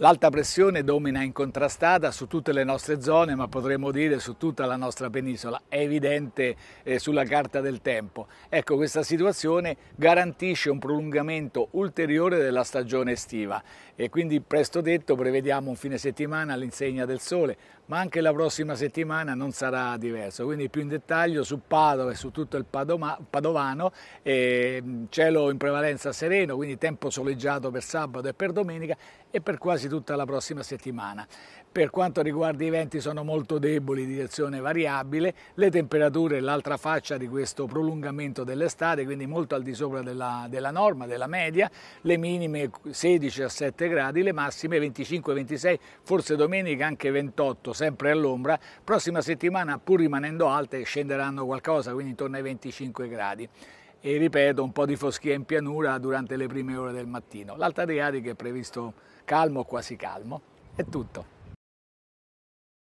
L'alta pressione domina incontrastata su tutte le nostre zone, ma potremmo dire su tutta la nostra penisola, è evidente eh, sulla carta del tempo. Ecco, questa situazione garantisce un prolungamento ulteriore della stagione estiva e quindi presto detto prevediamo un fine settimana all'insegna del sole, ma anche la prossima settimana non sarà diverso. Quindi più in dettaglio su Padova e su tutto il Padoma, Padovano, eh, cielo in prevalenza sereno, quindi tempo soleggiato per sabato e per domenica e per quasi quasi tutta la prossima settimana. Per quanto riguarda i venti sono molto deboli, direzione variabile, le temperature l'altra faccia di questo prolungamento dell'estate, quindi molto al di sopra della, della norma, della media, le minime 16 a 7 gradi, le massime 25, 26, forse domenica anche 28, sempre all'ombra. Prossima settimana pur rimanendo alte scenderanno qualcosa, quindi intorno ai 25 gradi e ripeto un po' di foschia in pianura durante le prime ore del mattino. L'alta Adriatica è previsto calmo, quasi calmo. È tutto.